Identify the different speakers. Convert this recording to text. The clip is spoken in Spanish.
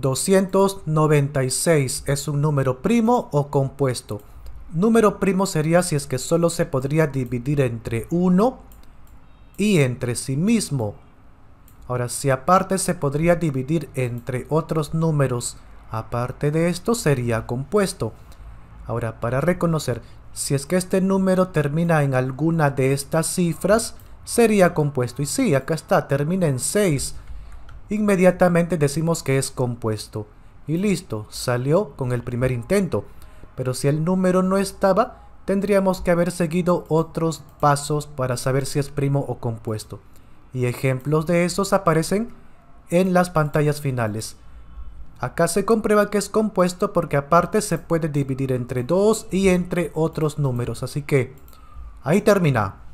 Speaker 1: 296 es un número primo o compuesto. Número primo sería si es que solo se podría dividir entre 1 y entre sí mismo. Ahora, si aparte se podría dividir entre otros números, aparte de esto sería compuesto. Ahora, para reconocer, si es que este número termina en alguna de estas cifras, sería compuesto. Y sí, acá está, termina en 6 inmediatamente decimos que es compuesto. Y listo, salió con el primer intento. Pero si el número no estaba, tendríamos que haber seguido otros pasos para saber si es primo o compuesto. Y ejemplos de esos aparecen en las pantallas finales. Acá se comprueba que es compuesto porque aparte se puede dividir entre 2 y entre otros números. Así que ahí termina.